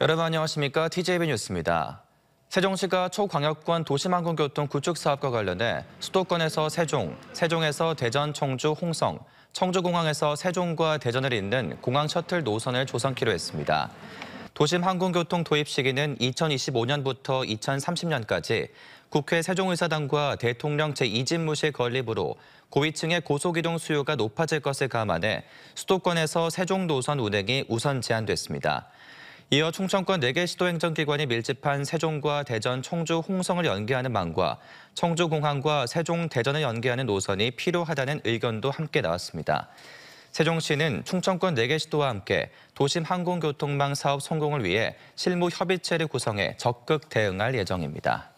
여러분 안녕하십니까? TJB 뉴스입니다. 세종시가 초광역권 도시망공교통 구축 사업과 관련해 수도권에서 세종, 세종에서 대전, 청주, 홍성, 청주공항에서 세종과 대전을 잇는 공항 셔틀 노선을 조성키로 했습니다. 도심 항공교통 도입 시기는 2025년부터 2030년까지 국회 세종의사당과 대통령 제2집무실 건립으로 고위층의 고속이동 수요가 높아질 것을 감안해 수도권에서 세종 노선 운행이 우선 제한됐습니다. 이어 충청권 4개 시도행정기관이 밀집한 세종과 대전, 청주, 홍성을 연계하는 망과 청주공항과 세종, 대전을 연계하는 노선이 필요하다는 의견도 함께 나왔습니다. 세종시는 충청권 4개 시도와 함께 도심 항공교통망 사업 성공을 위해 실무 협의체를 구성해 적극 대응할 예정입니다.